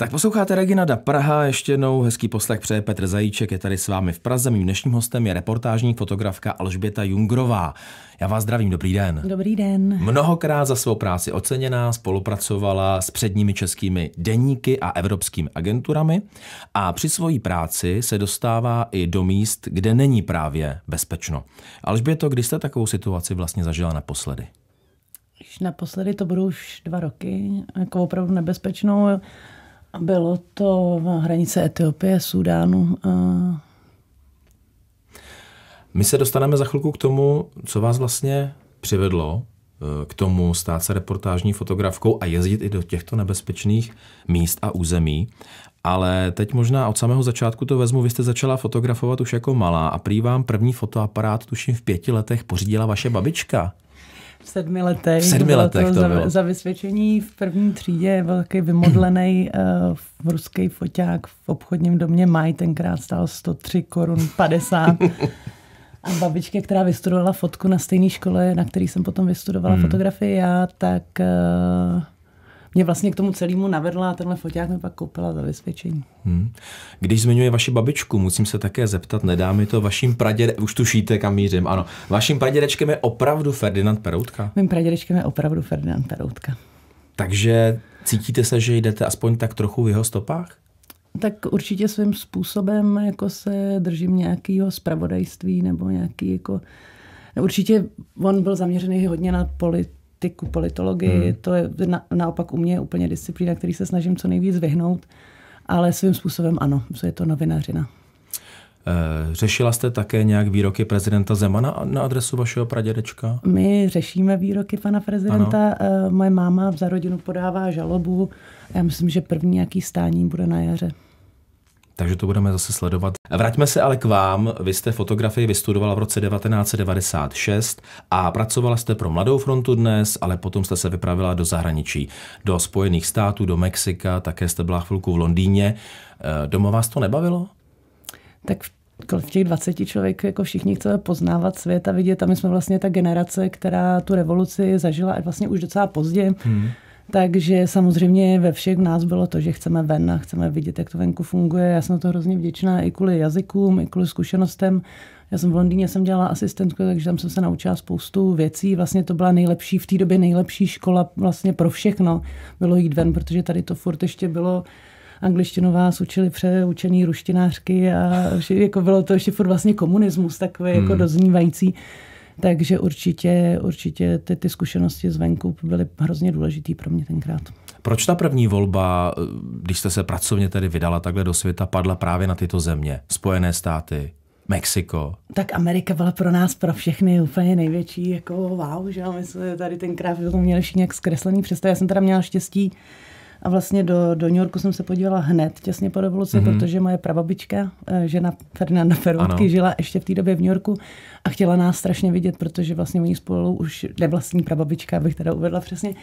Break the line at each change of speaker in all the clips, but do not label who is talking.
Tak posloucháte Regina da Praha, ještě jednou hezký poslech přeje Petr Zajíček, je tady s vámi v Praze. Mým dnešním hostem je reportážní fotografka Alžběta Jungrová. Já vás zdravím, dobrý den.
Dobrý den.
Mnohokrát za svou práci oceněná, spolupracovala s předními českými deníky a evropskými agenturami a při svojí práci se dostává i do míst, kde není právě bezpečno. Alžběto, kdy jste takovou situaci vlastně zažila naposledy?
Naposledy to budou už dva roky, jako opravdu nebezpečnou bylo to v hranice Etiopie, Sudánu. A...
My se dostaneme za chvilku k tomu, co vás vlastně přivedlo e, k tomu stát se reportážní fotografkou a jezdit i do těchto nebezpečných míst a území. Ale teď možná od samého začátku to vezmu. Vy jste začala fotografovat už jako malá a prý vám první fotoaparát, tuším v pěti letech, pořídila vaše babička
v sedmi letech. V sedmi letech to, to za, bylo. Za vysvědčení v první třídě byl takový vymodlený uh, ruský foťák v obchodním domě Maj, tenkrát stál 103 korun 50. A babička, která vystudovala fotku na stejné škole, na který jsem potom vystudovala hmm. fotografii já, tak uh, mě vlastně k tomu celému navedla a tenhle foták mi pak koupila za vysvědčení.
Hmm. Když zmiňuje vaši babičku, musím se také zeptat, nedá mi to vaším praděde, už tušíte, kam mířím, ano. Vaším pradědečkem je opravdu Ferdinand Peroutka?
Mým pradědečkem je opravdu Ferdinand Peroutka.
Takže cítíte se, že jdete aspoň tak trochu v jeho stopách?
Tak určitě svým způsobem jako se držím nějakého zpravodajství nebo nějaký jako Určitě on byl zaměřený hodně na polit, politiku, politologii. Hmm. To je na, naopak u mě úplně disciplína, který se snažím co nejvíc vyhnout, ale svým způsobem ano, je to novinářina.
Eh, řešila jste také nějak výroky prezidenta Zemana na adresu vašeho pradědečka?
My řešíme výroky pana prezidenta. Ano. Eh, moje máma za rodinu podává žalobu. Já myslím, že první nějaký stání bude na jaře
takže to budeme zase sledovat. Vraťme se ale k vám. Vy jste fotografii vystudovala v roce 1996 a pracovala jste pro Mladou frontu dnes, ale potom jste se vypravila do zahraničí, do Spojených států, do Mexika, také jste byla chvilku v Londýně. Eh, doma vás to nebavilo?
Tak v v těch 20 člověk jako všichni chceme poznávat svět a vidět. A my jsme vlastně ta generace, která tu revoluci zažila vlastně už docela pozdě. Hmm takže samozřejmě ve všech nás bylo to, že chceme ven a chceme vidět, jak to venku funguje. Já jsem na to hrozně vděčná i kvůli jazykům, i kvůli zkušenostem. Já jsem v Londýně jsem dělala asistentku, takže tam jsem se naučila spoustu věcí. Vlastně to byla nejlepší, v té době nejlepší škola vlastně pro všechno. Bylo jít ven, protože tady to furt ještě bylo angličtinu vás učili přeučený ruštinářky a jako bylo to ještě furt vlastně komunismus takový jako hmm. jako doznívající. Takže určitě, určitě ty, ty zkušenosti zvenku byly hrozně důležitý pro mě tenkrát.
Proč ta první volba, když jste se pracovně tedy vydala takhle do světa, padla právě na tyto země? Spojené státy, Mexiko.
Tak Amerika byla pro nás, pro všechny úplně největší, jako wow, že my jsme tady tenkrát to měli všichni nějak zkreslený představ. Já jsem teda měla štěstí, a vlastně do, do New Yorku jsem se podívala hned těsně po revoluci, mm-hmm. protože moje prababička, eh, žena Ferdinanda Ferutky, žila ještě v té době v New Yorku a chtěla nás strašně vidět, protože vlastně oni spolu už nevlastní prababička, abych teda uvedla přesně,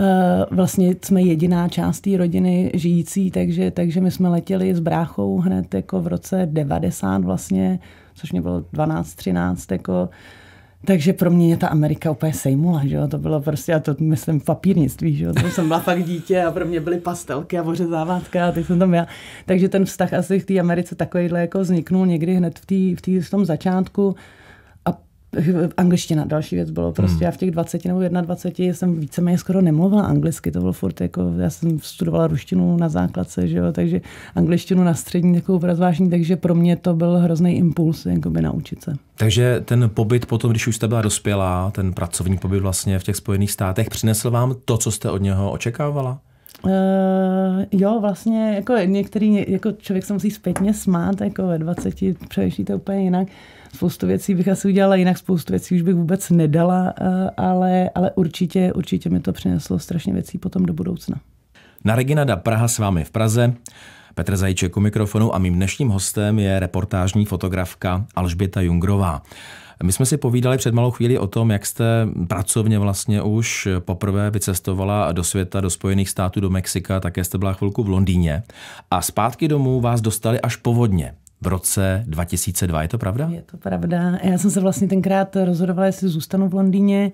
eh, vlastně jsme jediná část té rodiny žijící, takže, takže my jsme letěli s bráchou hned jako v roce 90 vlastně, což mě bylo 12, 13, jako takže pro mě je ta Amerika úplně sejmula, že jo? to bylo prostě, já to myslím papírnictví, že jo? to jsem byla fakt dítě a pro mě byly pastelky a ořezávátka a ty jsem tam já. Takže ten vztah asi v té Americe takovýhle jako vzniknul někdy hned v, tý, v, tý, v tom začátku angličtina, další věc bylo prostě, hmm. já v těch 20 nebo 21 jsem víceméně skoro nemluvila anglicky, to bylo furt jako, já jsem studovala ruštinu na základce, že jo, takže angličtinu na střední takovou rozvážní, takže pro mě to byl hrozný impuls, jakoby naučit se.
Takže ten pobyt potom, když už jste byla dospělá, ten pracovní pobyt vlastně v těch Spojených státech, přinesl vám to, co jste od něho očekávala?
Uh, jo, vlastně, jako některý, jako člověk se musí zpětně smát, jako ve 20 přežijete úplně jinak, Spoustu věcí bych asi udělala jinak, spoustu věcí už bych vůbec nedala, eh, ale, ale určitě, určitě mi to přineslo strašně věcí potom do budoucna.
Na Reginada Praha s vámi v Praze. Petr Zajíček u mikrofonu a mým dnešním hostem je reportážní fotografka Alžběta Jungrová. My jsme si povídali před malou chvíli o tom, jak jste pracovně vlastně už poprvé vycestovala do světa, do Spojených států, do Mexika, také jste byla chvilku v Londýně. A zpátky domů vás dostali až povodně v roce 2002. Je to pravda? Je to
pravda. Já jsem se vlastně tenkrát rozhodovala, jestli zůstanu v Londýně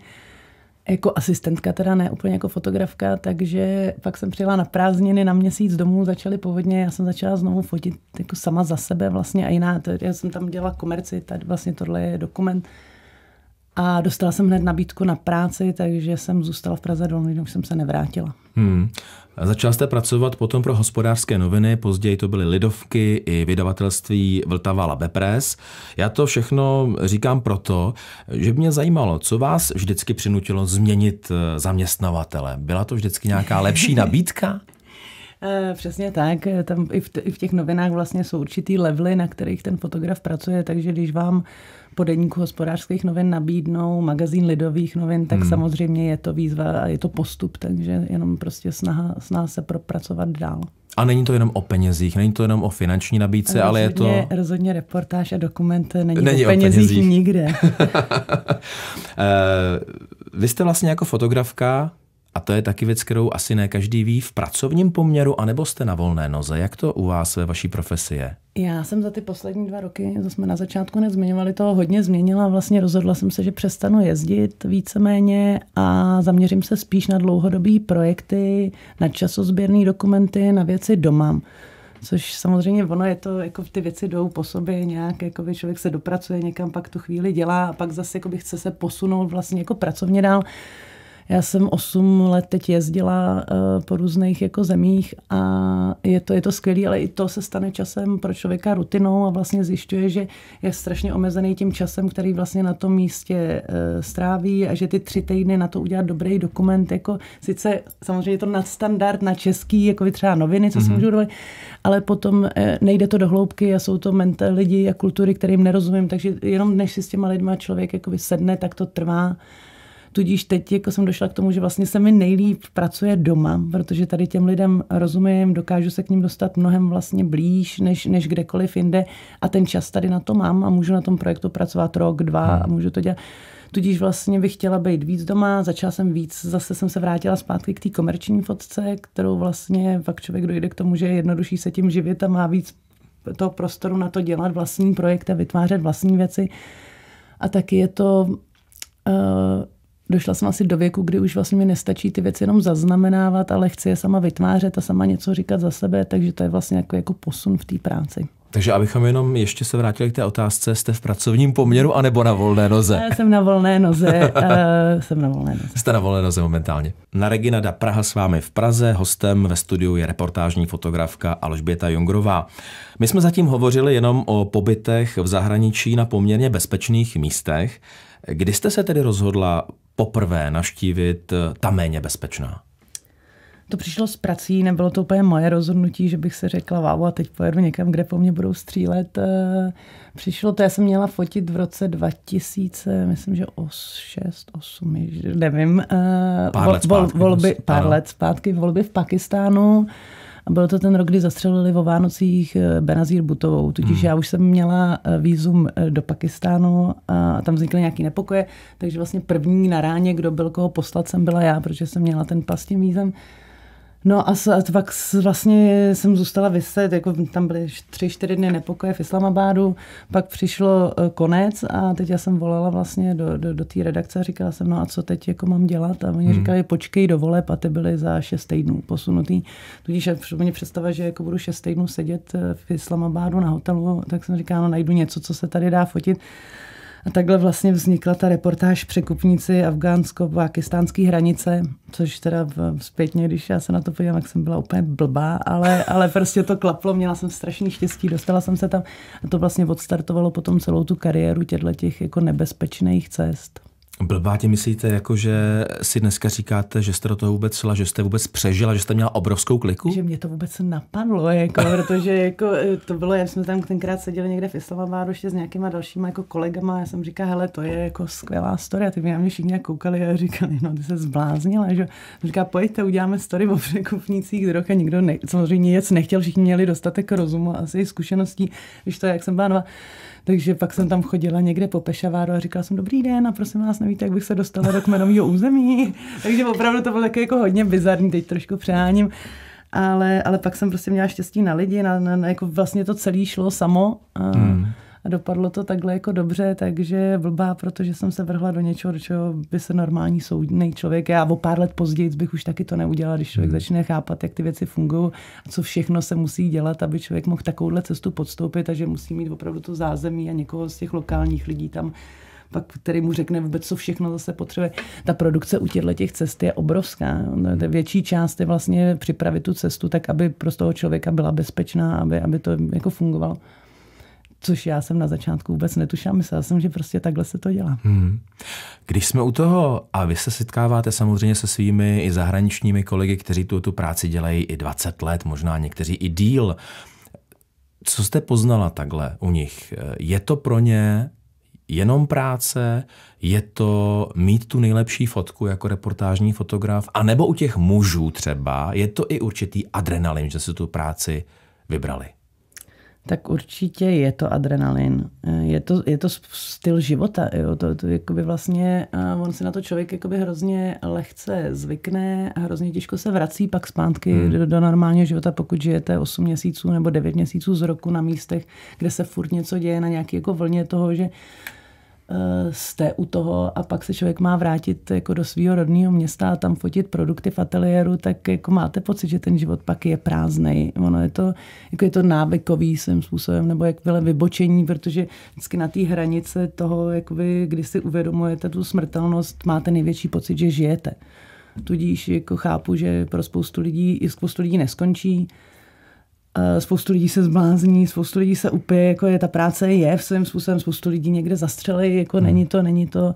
jako asistentka, teda ne úplně jako fotografka, takže pak jsem přijela na prázdniny na měsíc domů, začaly povodně, já jsem začala znovu fotit jako sama za sebe vlastně a jiná, já jsem tam dělala komerci, tady vlastně tohle je dokument, a dostala jsem hned nabídku na práci, takže jsem zůstala v Praze do už jsem se nevrátila.
Hmm. A začala jste pracovat potom pro hospodářské noviny, později to byly Lidovky i vydavatelství Vltava Labepres. Já to všechno říkám proto, že mě zajímalo, co vás vždycky přinutilo změnit eh, zaměstnavatele. Byla to vždycky nějaká lepší nabídka?
Eh, přesně tak. Eh, tam i v, i v těch novinách vlastně jsou určitý levely, na kterých ten fotograf pracuje, takže když vám po denníku hospodářských novin nabídnou magazín lidových novin, tak hmm. samozřejmě je to výzva a je to postup, takže jenom prostě snaha, snaha se propracovat dál.
A není to jenom o penězích, není to jenom o finanční nabídce, ale je to...
Rozhodně reportáž a dokument není, není o, penězích o penězích nikde.
Eh, vy jste vlastně jako fotografka a to je taky věc, kterou asi ne každý ví v pracovním poměru, anebo jste na volné noze. Jak to u vás ve vaší profesi je?
Já jsem za ty poslední dva roky, to jsme na začátku nezmiňovali, toho hodně změnila. Vlastně rozhodla jsem se, že přestanu jezdit víceméně a zaměřím se spíš na dlouhodobé projekty, na časozběrné dokumenty, na věci doma. Což samozřejmě ono je to, jako ty věci jdou po sobě nějak, jako by člověk se dopracuje někam, pak tu chvíli dělá a pak zase jako by chce se posunout vlastně jako pracovně dál. Já jsem 8 let teď jezdila eh, po různých jako zemích a je to, je to skvělé, ale i to se stane časem pro člověka rutinou a vlastně zjišťuje, že je strašně omezený tím časem, který vlastně na tom místě eh, stráví a že ty tři týdny na to udělat dobrý dokument, jako sice samozřejmě je to nadstandard na český, jako třeba noviny, co mm-hmm. si mhm. můžu dovolit, ale potom eh, nejde to do hloubky a jsou to mental lidi a kultury, kterým nerozumím, takže jenom než si s těma lidma člověk jakoby sedne, tak to trvá Tudíž teď jako jsem došla k tomu, že vlastně se mi nejlíp pracuje doma, protože tady těm lidem rozumím, dokážu se k ním dostat mnohem vlastně blíž než, než kdekoliv jinde a ten čas tady na to mám a můžu na tom projektu pracovat rok, dva a hmm. můžu to dělat. Tudíž vlastně bych chtěla být víc doma, začala jsem víc, zase jsem se vrátila zpátky k té komerční fotce, kterou vlastně pak člověk dojde k tomu, že je jednodušší se tím živit a má víc toho prostoru na to dělat vlastní projekty, vytvářet vlastní věci. A taky je to uh, došla jsem asi do věku, kdy už vlastně mi nestačí ty věci jenom zaznamenávat, ale chci je sama vytvářet a sama něco říkat za sebe, takže to je vlastně jako, jako posun v té práci.
Takže abychom jenom ještě se vrátili k té otázce, jste v pracovním poměru anebo na volné noze?
Já jsem na volné noze, eh, jsem na volné noze.
Jste na volné noze momentálně. Na Regina da Praha s vámi v Praze, hostem ve studiu je reportážní fotografka Alžběta Jongrová. My jsme zatím hovořili jenom o pobytech v zahraničí na poměrně bezpečných místech. Kdy jste se tedy rozhodla poprvé navštívit eh, ta méně bezpečná?
To přišlo s prací, nebylo to úplně moje rozhodnutí, že bych se řekla, wow, a teď pojedu někam, kde po mně budou střílet. Eh, přišlo to, já jsem měla fotit v roce 2000, myslím, že 6, 8, nevím. Eh, pár vol, let zpátky, vol, Volby, pár ano. let zpátky, volby v Pakistánu. A byl to ten rok, kdy zastřelili o Vánocích eh, Benazír Butovou. Tudíž hmm. já už jsem měla eh, výzum eh, do Pakistánu a tam vznikly nějaké nepokoje. Takže vlastně první na ráně, kdo byl koho poslat, jsem byla já, protože jsem měla ten pas tím vízem. No a pak vlastně jsem zůstala vyset, jako tam byly tři, čtyři dny nepokoje v Islamabádu, pak přišlo e, konec a teď já jsem volala vlastně do, do, do té redakce a říkala jsem, no a co teď jako mám dělat? A oni hmm. říkali, počkej do voleb a ty byly za šest týdnů posunutý. Tudíž mě představa, že jako budu šest týdnů sedět e, v Islamabádu na hotelu, tak jsem říkala, no najdu něco, co se tady dá fotit. A takhle vlastně vznikla ta reportáž Překupníci afgánsko-pakistánské hranice, což teda v, zpětně, když já se na to podívám, jak jsem byla úplně blbá, ale, ale prostě to klaplo, měla jsem strašný štěstí, dostala jsem se tam a to vlastně odstartovalo potom celou tu kariéru těchto těch jako nebezpečných cest.
Blbá tě myslíte, jako že si dneska říkáte, že jste do toho vůbec šla, že jste vůbec přežila, že jste měla obrovskou kliku? Že mě to vůbec
napadlo, jako, protože jako, to bylo, já jsme tam tenkrát seděli někde v Islamabádu ještě s nějakýma dalšíma jako kolegama, já jsem říkala, hele, to je jako skvělá story, a ty mě mě všichni koukali a říkali, no ty se zbláznila, že říká, pojďte, uděláme story o překupnících drog a nikdo ne, samozřejmě nic nechtěl, všichni měli dostatek rozumu a asi zkušeností, když to, jak jsem byla takže pak jsem tam chodila někde po Pešaváru a říkala jsem, dobrý den a prosím vás, nevíte, jak bych se dostala do kmenového území. Takže opravdu to bylo také jako hodně bizarní, teď trošku přáním ale, ale pak jsem prostě měla štěstí na lidi, na, na, na jako vlastně to celé šlo samo. hmm a dopadlo to takhle jako dobře, takže blbá, protože jsem se vrhla do něčeho, do čeho by se normální soudný člověk, já o pár let později bych už taky to neudělala, když člověk hmm. začne chápat, jak ty věci fungují a co všechno se musí dělat, aby člověk mohl takovouhle cestu podstoupit a že musí mít opravdu to zázemí a někoho z těch lokálních lidí tam pak který mu řekne vůbec, co všechno zase potřebuje. Ta produkce u těchto těch cest je obrovská. No, hmm. Větší část je vlastně připravit tu cestu tak, aby pro toho člověka byla bezpečná, aby, aby to jako fungovalo. Což já jsem na začátku vůbec netušila, myslela jsem, že prostě takhle se to dělá.
Hmm. Když jsme u toho, a vy se setkáváte samozřejmě se svými i zahraničními kolegy, kteří tu, tu práci dělají i 20 let, možná někteří i díl, co jste poznala takhle u nich? Je to pro ně jenom práce, je to mít tu nejlepší fotku jako reportážní fotograf, A nebo u těch mužů třeba, je to i určitý adrenalin, že si tu práci vybrali?
tak určitě je to adrenalin. Eh, je to, je to styl života. Jo? To, to jakoby vlastně, eh, on si na to člověk jakoby hrozně lehce zvykne a hrozně těžko se vrací pak zpátky hmm. do, do normálního života, pokud žijete 8 měsíců nebo 9 měsíců z roku na místech, kde se furt něco děje na nějaký jako vlně toho, že Eh, jste u toho a pak se člověk má vrátit jako do svého rodného města a tam fotit produkty v ateliéru, tak jako máte pocit, že ten život pak je prázdný. Ono je to, jako je to návykový svým způsobem, nebo jak bylo vybočení, protože vždycky na té hranice toho, jakoby, kdy si uvědomujete tu smrtelnost, máte největší pocit, že žijete. Tudíž jako chápu, že pro spoustu lidí, i spoustu lidí neskončí, Eh, spoustu lidí se zblázní, spoustu lidí se upije, jako je ta práce je v svým způsobem, spoustu lidí někde zastřelí, jako hmm. není to, není to,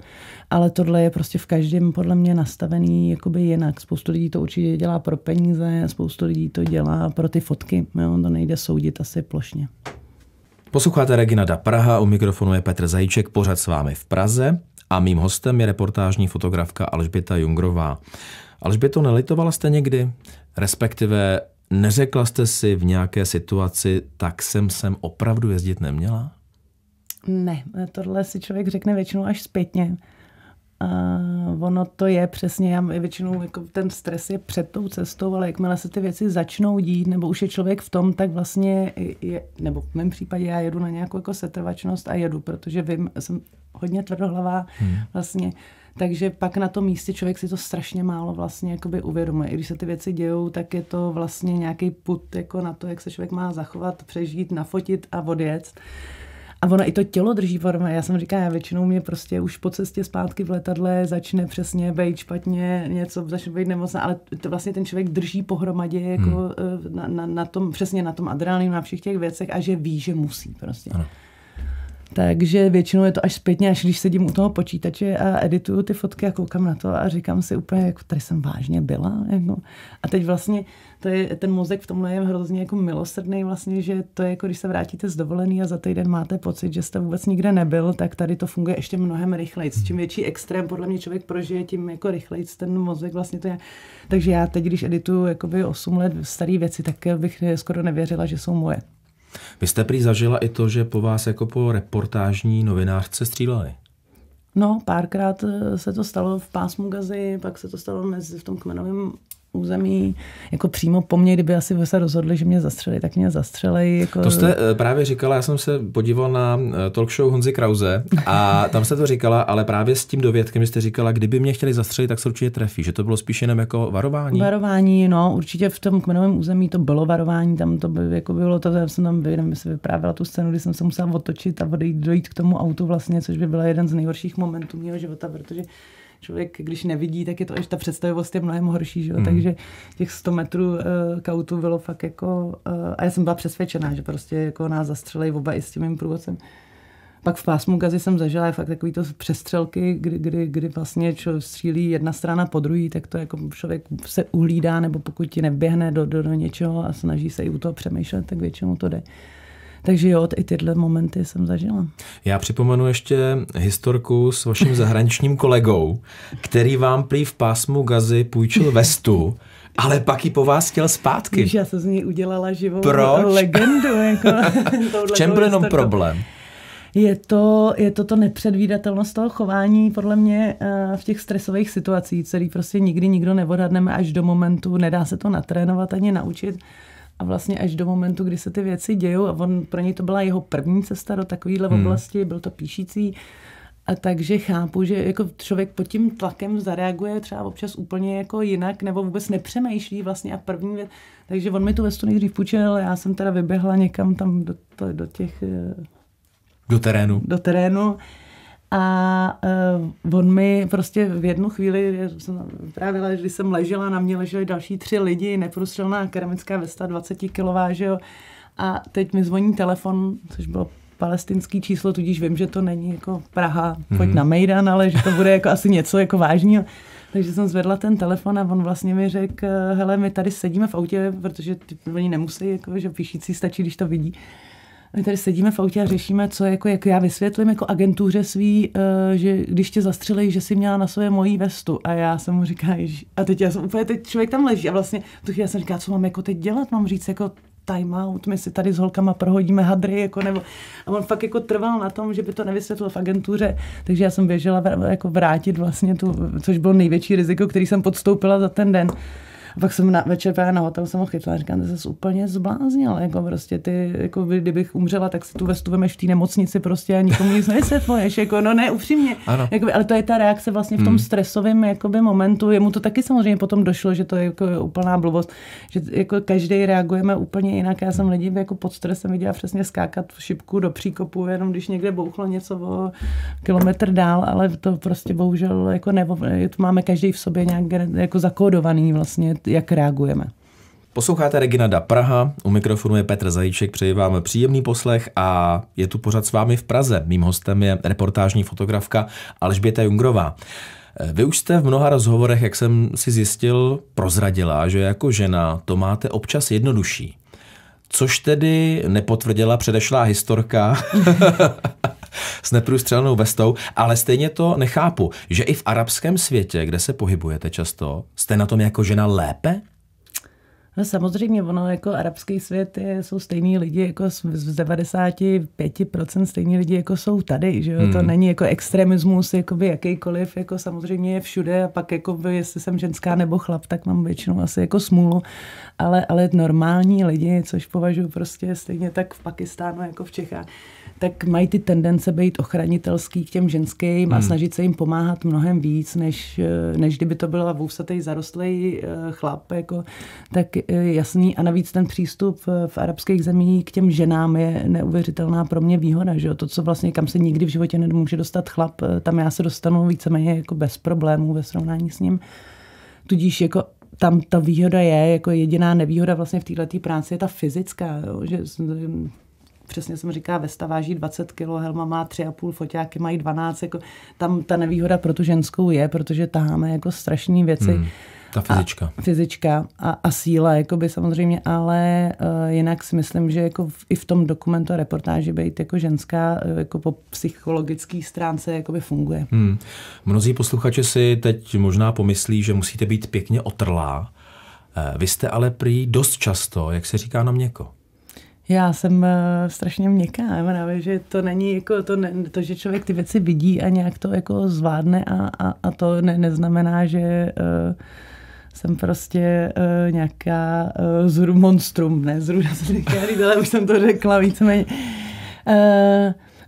ale tohle je prostě v každém podle mě nastavený jakoby jinak. Spoustu lidí to určitě dělá pro peníze, spoustu lidí to dělá pro ty fotky, jo? to nejde soudit asi plošně.
Posloucháte da Praha, u mikrofonu je Petr Zajíček, pořád s vámi v Praze a mým hostem je reportážní fotografka Alžběta Jungrová. Alžběto, nelitovala jste někdy? Respektive Neřekla jste si v nějaké situaci, tak jsem sem opravdu jezdit neměla?
Ne, tohle si člověk řekne většinou až zpětně. A ono to je přesně, já většinou jako ten stres je před tou cestou, ale jakmile se ty věci začnou dít, nebo už je člověk v tom, tak vlastně, je, nebo v mém případě já jedu na nějakou jako setrvačnost a jedu, protože vím, jsem hodně tvrdohlavá hmm. vlastně, uh, takže pak na tom místě člověk si to strašně málo vlastně jakoby uvědomuje. I když se ty věci dějou, tak je to vlastně nějaký put jako na to, jak se člověk má zachovat, přežít, nafotit a odjet. A ono i to tělo drží forma. Já jsem říkala, já většinou mě prostě už po cestě zpátky v letadle začne přesně být špatně, něco začne být nemocná, ale to vlastně ten člověk drží pohromadě jako hmm. Eh, na, na, na, tom, přesně na tom adrenalinu, na všech těch věcech a že ví, že musí prostě. Ano takže většinou je to až zpětně, až když sedím u toho počítače a edituju ty fotky a koukám na to a říkám si úplně, jako tady jsem vážně byla. Jako. A teď vlastně to je, ten mozek v tomhle je hrozně jako milosrdný vlastně, že to je jako když se vrátíte z dovolený a za týden máte pocit, že jste vůbec nikde nebyl, tak tady to funguje ještě mnohem rychleji. Čím větší extrém podle mě člověk prožije, tím jako rychleji ten mozek vlastně to je. Takže já teď, když edituju 8 let staré věci, tak bych skoro nevěřila, že jsou moje.
Vy jste prý zažila i to, že po vás jako po reportážní novinářce stříleli.
No, párkrát eh, se to stalo v pásmu Gazy, pak se to stalo mezi, v tom kmenovém území jako přímo po mně, kdyby asi se rozhodli, že mě zastřelí, tak mě zastřelej. Jako... To jste
eh, právě říkala, já jsem se podíval na eh, talk show Honzi Krause a tam jste to říkala, ale právě s tím dovědkem jste říkala, kdyby mě chtěli zastřelit, tak se určitě trefí, že to bylo spíš jenom jako varování.
Varování, no, určitě v tom kmenovém území to bylo varování, tam to by, jako bylo to, já jsem tam nevím, se vyprávěla tu scénu, kdy jsem se musela otočit a odejít, dojít k tomu autu vlastně, což by byl jeden z nejhorších momentů mého života, protože člověk, když nevidí, tak je to, že ta představivost je mnohem horší, že? Hmm. takže těch 100 metrů uh, eh, kautu bylo fakt jako, uh, a já jsem byla přesvědčená, že prostě jako nás zastřelej oba i s tím mým průvodcem. Pak v pásmu gazy jsem zažila fakt takový to přestřelky, kdy, kdy, kdy vlastně čo, střílí jedna strana po druhý, tak to jako člověk se uhlídá, nebo pokud ti neběhne do, do, do něčeho a snaží se i u toho přemýšlet, tak většinou to jde. Takže jo, i tyhle momenty jsem zažila.
Já připomenu ještě historku s vaším zahraničním kolegou, který vám prý v pásmu gazy půjčil vestu, ale pak ji po vás chtěl zpátky. Víš, já
jsem z ní udělala živou Proč? legendu. Jako, v čem byl jenom problém? Je to, je to to nepředvídatelnost toho chování, podle mě, eh, v těch stresových situacích, který prostě nikdy nikdo neodhadneme až do momentu, nedá se to natrénovat ani naučit. A vlastně až do momentu, kdy se ty věci dějou, a on, pro něj to byla jeho první cesta do takovéhle hmm. oblasti, byl to píšící, a takže chápu, že jako člověk pod tím tlakem zareaguje třeba občas úplně jako jinak, nebo vůbec nepřemýšlí vlastně a první věc. Takže on mi tu vestu nejdřív půjčil, já jsem teda vyběhla někam tam do, to, do těch... Eh, do terénu. Do terénu. A uh, on mi prostě v jednu chvíli, jsem vyprávěla, když jsem ležela, na mě leželi další tři lidi, neprůstřelná keramická vesta 20 kilová, že jo. A teď mi zvoní telefon, což bylo palestinský číslo, tudíž vím, že to není jako Praha, pojď hmm na Mejdan, ale že to bude jako asi něco jako vážného. Takže jsem zvedla ten telefon a on vlastně mi řekl, hele, my tady sedíme v autě, protože ty, oni nemusí, jako, že píšící stačí, když to vidí my tady sedíme v autě a řešíme, co jako, jak já vysvětlím jako agentuře svý, eh, že když tě zastřelej, že si měla na sobě mojí vestu. A já jsem mu říká, ježi, a teď já jsem úplně, teď člověk tam leží a vlastně tu chvíli jsem říká, co mám jako teď dělat, mám říct jako time out, my si tady s holkama prohodíme hadry, jako nebo, a on fakt jako trval na tom, že by to nevysvětlil v agentuře, takže já jsem běžela jako vrátit vlastně tu, což bylo největší riziko, který jsem podstoupila za ten den. A pak jsem na, večer právě na hotel jsem ho chytla a říkám, že jsi úplně zbláznil, jako prostě ty, jako by, kdybych umřela, tak si tu vestu vemeš v té nemocnici prostě a nikomu nic nevysvětluješ, jako no ne, upřímně. Jakoby, ale to je ta reakce vlastně v tom hmm. stresovém momentu, jemu to taky samozřejmě potom došlo, že to je jako úplná blbost, že jako každý reagujeme úplně jinak. Já jsem lidi jako pod stresem viděla přesně skákat v šipku do příkopu, jenom když někde bouchlo něco o kilometr dál, ale to prostě bohužel jako nebo, to máme každý v sobě nějak jako zakódovaný vlastně jak reagujeme.
Posloucháte da Praha, u mikrofonu je Petr Zajíček, přeji vám příjemný poslech a je tu pořád s vámi v Praze. Mým hostem je reportážní fotografka Alžběta Jungrová. Vy už jste v mnoha rozhovorech, jak jsem si zjistil, prozradila, že jako žena to máte občas jednodušší. Což tedy nepotvrdila předešlá historka s neprůstřelnou vestou, ale stejně to nechápu, že i v arabském světě, kde se pohybujete často, jste na tom jako žena lépe?
No samozřejmě, ono jako arabský svět je, jsou stejní lidi, jako z 95% stejní lidi, jako jsou tady, že jo? Hmm. To není jako extremismus, by jakýkoliv, jako samozřejmě je všude a pak jako jestli jsem ženská nebo chlap, tak mám většinou asi jako smůlu, ale, ale normální lidi, což považuji prostě stejně tak v Pakistánu jako v Čechách, tak mají ty tendence být ochranitelský k těm ženským hmm. a snažit se jim pomáhat mnohem víc, než, eh, než kdyby to byla vůsatej zarostlý eh, chlap, jako, tak eh, jasný. A navíc ten přístup v arabských zemích k těm ženám je neuvěřitelná pro mě výhoda, že jo? to, co vlastně kam se nikdy v životě nemůže dostat chlap, tam já se dostanu víceméně jako bez problémů ve srovnání s ním. Tudíž jako tam ta výhoda je, jako jediná nevýhoda vlastně v této práci je ta fyzická, jo? že přesně jsem říká, Vesta váží 20 kg, Helma má 3,5, foťáky mají 12, jako tam ta nevýhoda pro tu ženskou je, protože taháme jako strašné věci. Hmm. Ta fyzička. A, fyzička a, a síla, jakoby samozřejmě, ale uh, jinak si myslím, že jako v, i v tom dokumentu a reportáži být jako ženská eh, jako po psychologické stránce jakoby funguje.
Hmm. Mnozí posluchači si teď možná pomyslí, že musíte být pěkně otrlá. Eh, vy jste ale prý dost často, jak se říká, na měko.
Já jsem uh, strašně měkká, právě, že to není jako to, ne, to, že člověk ty věci vidí a nějak to jako zvládne a, a, a to ne, neznamená, že uh, jsem prostě uh, nějaká uh, zru, monstrum, ne jsem říká, ale už jsem to řekla víceméně. Uh,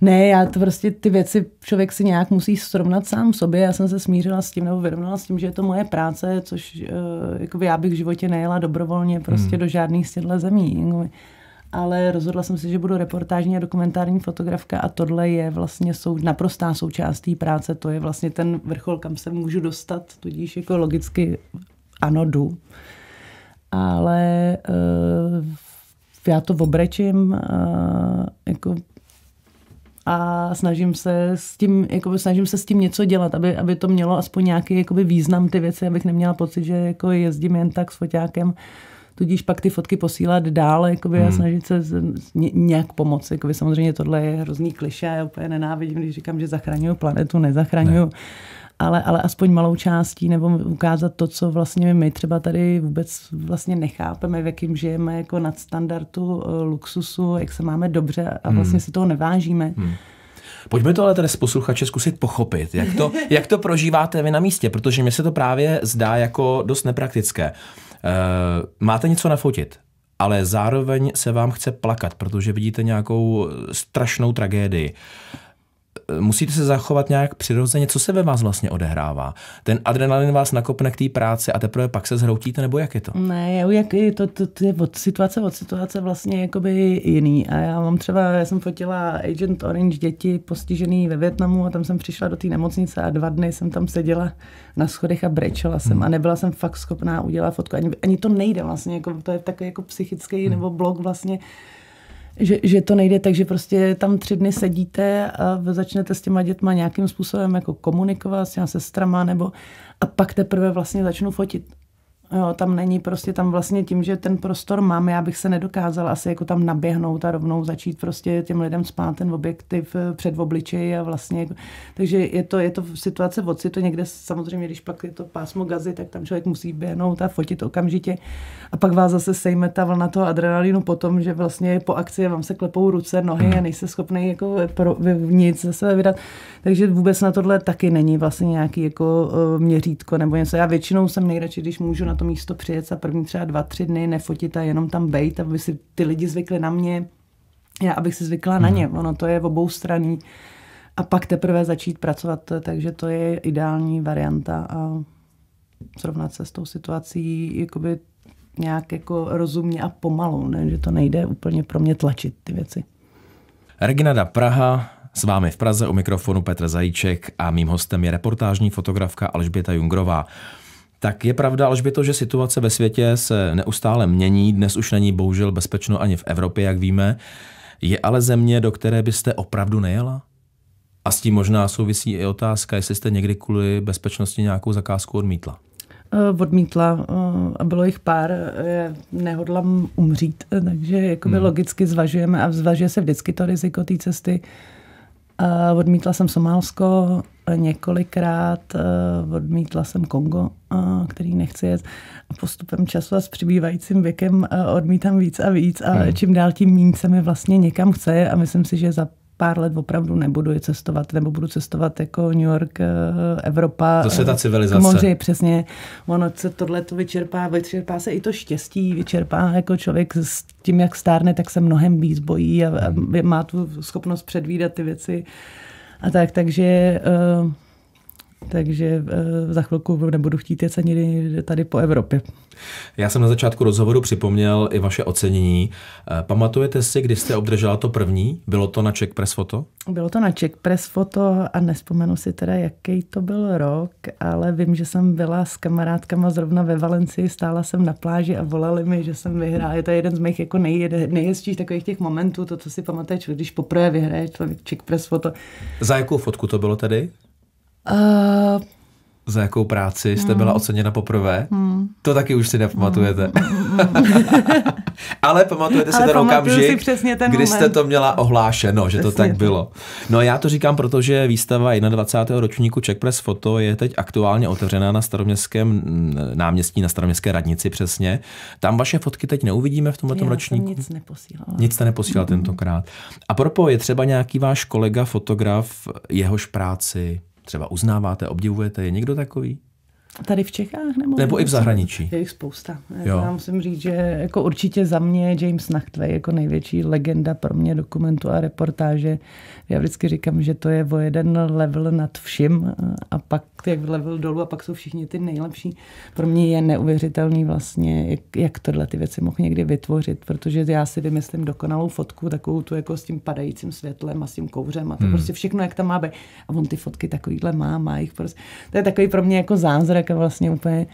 ne, já to prostě ty věci člověk si nějak musí srovnat sám sobě. Já jsem se smířila s tím nebo vyrovnala s tím, že je to moje práce, což uh, jako já bych v životě nejela dobrovolně prostě hmm. do žádných z těchto zemí. Jako, ale rozhodla jsem se, že budu reportážní a dokumentární fotografka a tohle je vlastně sou, naprostá součást té práce, to je vlastně ten vrchol, kam se můžu dostat, tudíž jako logicky ano, jdu. Ale uh, já to obrečím uh, jako a snažím se s tím, jakoby, snažím se s tím něco dělat, aby, aby to mělo aspoň nějaký jakoby, význam ty věci, abych neměla pocit, že jako jezdím jen tak s foťákem. Uh, tudíž pak ty fotky posílat dál jakoby, hmm. a snažit se z, nějak pomoci. Jakoby, samozřejmě tohle je hrozný kliše, já úplně nenávidím, když říkám, že zachraňuju planetu, nezachraňuju. Ne ale, ale aspoň malou částí, nebo ukázat to, co vlastně my třeba tady vůbec vlastně nechápeme, v jakým žijeme jako nad standardu eh, luxusu, jak se máme dobře a hmm. vlastně hmm. si toho nevážíme. Hmm. Pojďme
to ale tedy z posluchače zkusit pochopit, jak to, jak to prožíváte vy na místě, protože mně se to právě zdá jako dost nepraktické. Uh, Eh, máte něco nafotit, ale zároveň se vám chce plakat, protože vidíte nějakou strašnou tragédii. Eh, musíte se zachovat nějak přirozeně, co se ve vás vlastně odehrává. Ten adrenalin vás nakopne k té práci a teprve pak se zhroutíte, nebo jak je to?
Ne, jak je to, to, to je od situace od situace vlastně jakoby jiný. A já mám třeba, já jsem fotila Agent Orange děti postižený ve Větnamu a tam jsem přišla do té nemocnice a dva dny jsem tam seděla na schodech a brečela jsem hmm. a nebyla jsem fakt schopná udělat fotku. Ani, ani to nejde vlastně, jako, to je takový jako psychický hmm. nebo blok vlastně že, že to nejde, takže prostě tam tři dny sedíte a začnete s těma dětma nějakým způsobem jako komunikovat s těma sestrama nebo a pak teprve vlastně začnu fotit. Jo, tam není prostě tam vlastně tím, že ten prostor mám, já bych se nedokázala asi jako tam naběhnout a rovnou začít prostě těm lidem spát ten objektiv eh, před obličej a vlastně, jako- takže je to, je to situace v to někde, samozřejmě, když pak je to pásmo gazy, tak tam člověk musí běhnout a fotit okamžitě a pak vás zase sejme ta vlna toho adrenalinu potom, že vlastně po akci vám se klepou ruce, nohy a nejste schopný jako pro, nic zase vydat, takže vůbec na tohle taky není vlastně nějaký jako eh, měřítko nebo něco. Já většinou jsem nejradši, když můžu na to místo přijet a první třeba dva, tři dny nefotit a jenom tam bejt, aby si ty lidi zvykli na mě, já abych si zvykla na mhm. ně. Ono to je obou straní. A pak teprve začít pracovat, takže to je ideální varianta a srovnat se s tou situací jakoby nějak jako rozumně a pomalu, ne? že to nejde úplně pro mě tlačit ty věci.
Reginada Praha, s vámi v Praze u mikrofonu Petr Zajíček a mým hostem je reportážní fotografka Alžběta Jungrová. Tak je pravda, to, že situace ve světě se neustále mění. Dnes už není bohužel bezpečno ani v Evropě, jak víme. Je ale země, do které byste opravdu nejela? A s tím možná souvisí i otázka, jestli jste někdy kvůli bezpečnosti nějakou zakázku odmítla.
Eh, odmítla eh, a bylo jich pár. Eh, nehodlám umřít, takže jakoby hmm. logicky zvažujeme a zvažuje se vždycky to riziko té cesty Uh, odmítla jsem Somálsko eh, několikrát, uh, odmítla jsem Kongo, uh, který nechci jet. A postupem času a s přibývajícím věkem odmítám víc a víc a hmm. čím dál tím méně se mi vlastně někam chce a myslím si, že za pár let opravdu nebudu cestovat, nebo budu cestovat jako New York, eh, Evropa. To se ta eh, civilizace. K moři, přesně. Ono se tohle to vyčerpá, vyčerpá se i to štěstí, vyčerpá jako člověk s tím, jak stárne, tak se mnohem víc bojí a, a hmm. má tu schopnost předvídat ty věci. A tak, takže uh, takže eh, za chvilku nebudu chtít je cenit tady po Evropě.
Já jsem na začátku rozhovoru připomněl i vaše ocenění. Eh, pamatujete si, kdy jste obdržela to první? Bylo to na Czech Press Foto?
Bylo to na Czech Press Foto a nespomenu si teda, jaký to byl rok, ale vím, že jsem byla s kamarádkama zrovna ve Valencii, stála jsem na pláži a volali mi, že jsem vyhrála. Je to jeden z mých jako nej, nejhezčích takových těch momentů, to, co si pamatuješ, když poprvé vyhraje člověk Czech Press Foto.
Za jakou fotku to bylo tady?
Uh,
za jakou práci jste byla hmm. oceněna poprvé? Hmm. To taky už si nepamatujete. Hmm. Hmm. Ale pamatujete si Ale ten okamžik, si ten kdy moment. jste to měla ohlášeno, že přesně. to tak bylo. No já to říkám, protože výstava 21. ročníku Czech Press Foto je teď aktuálně otevřená na staroměstském mm, náměstí, na staroměstské radnici přesně. Tam vaše fotky teď neuvidíme v tomto ročníku. nic
neposílala. Nic jste
neposílala mm. tentokrát. A propo, je třeba nějaký váš kolega, fotograf, jehož práci třeba uznáváte, obdivujete, je někdo takový?
Tady v Čechách? Nebo, nebo i v zahraničí? Je jich spousta. Jo. Já musím říct, že jako určitě za mě James Nachtwey jako největší legenda pro mě dokumentu a reportáže, já vždycky říkám, že to je o jeden level nad vším a pak jak level dolů a pak jsou všichni ty nejlepší. Pro mě je neuvěřitelný vlastně, jak, jak tohle ty věci mohl někdy vytvořit, protože já si vymyslím dokonalou fotku, takovou tu jako s tím padajícím světlem a s tím kouřem a to hmm. prostě všechno, jak tam má být. A on ty fotky takovýhle má, má jich prostě. To je takový pro mě jako zázrak a vlastně úplně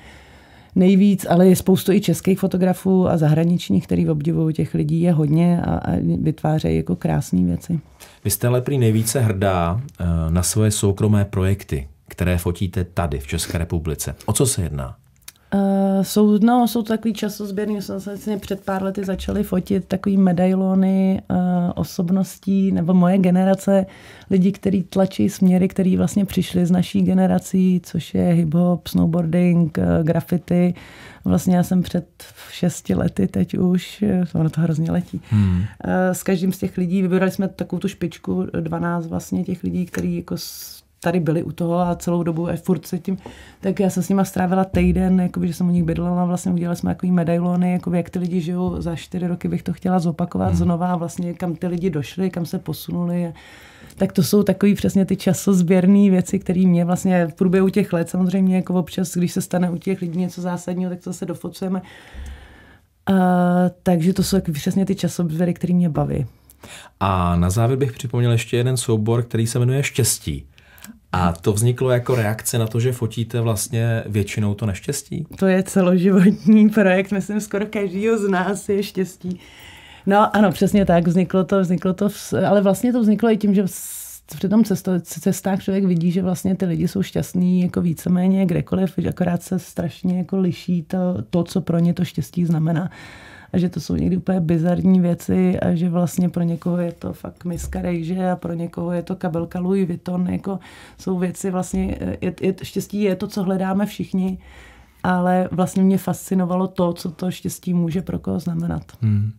nejvíc, ale je spoustu i českých fotografů a zahraničních, který obdivují těch lidí, je hodně a, a vytvářejí jako krásné věci.
Vy jste leprý nejvíce hrdá eh, na svoje soukromé projekty, které fotíte tady v České republice. O co se jedná?
Uh, jsou, no, jsou to takový časozběrný, jsme se vlastně před pár lety začali fotit takový medailony uh, osobností, nebo moje generace, lidí, kteří tlačí směry, který vlastně přišli z naší generací, což je hip-hop, snowboarding, uh, graffiti. Vlastně já jsem před šesti lety teď už, ono to hrozně letí. Hmm. Uh, s každým z těch lidí vybrali jsme takovou tu špičku, 12 vlastně těch lidí, kteří jako tady byli u toho a celou dobu a furt se tím, tak já jsem s nima strávila týden, jakoby, že jsem u nich bydlela, vlastně udělali jsme takový medailony, jakoby, jak ty lidi žijou, za čtyři roky bych to chtěla zopakovat hmm. znova, vlastně kam ty lidi došli, kam se posunuli. Tak to jsou takové přesně ty časozběrné věci, které mě vlastně v průběhu těch let samozřejmě jako občas, když se stane u těch lidí něco zásadního, tak to se dofocujeme. A, takže to jsou přesně ty časozběry, které mě baví.
A na závěr bych připomněl ještě jeden soubor, který se jmenuje Štěstí. A to vzniklo jako reakce na to, že fotíte vlastně většinou to
neštěstí? To je celoživotní projekt, myslím, skoro každýho z nás je štěstí. No ano, přesně tak, vzniklo to, vzniklo to, ale vlastně to vzniklo i tím, že při tom cesto, cestách člověk vidí, že vlastně ty lidi jsou šťastní jako víceméně kdekoliv, že akorát se strašně jako liší to, to, co pro ně to štěstí znamená a že to jsou někdy úplně bizarní věci a že vlastně pro někoho je to fakt miska rejže a pro někoho je to kabelka Louis Vuitton, jako jsou věci vlastně, je, je, štěstí je to, co hledáme všichni, ale vlastně mě fascinovalo to, co to štěstí může pro koho znamenat. Hmm.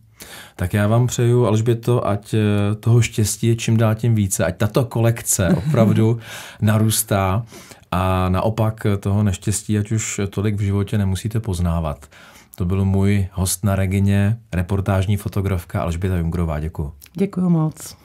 Tak já vám přeju, Alžběto, ať eh, toho štěstí je čím dál tím více, ať tato kolekce opravdu narůstá a naopak toho neštěstí, ať už tolik v životě nemusíte poznávat. To byl můj host na Regině, reportážní fotografka Alžběta Jungrová. Děkuji.
Děkuji moc.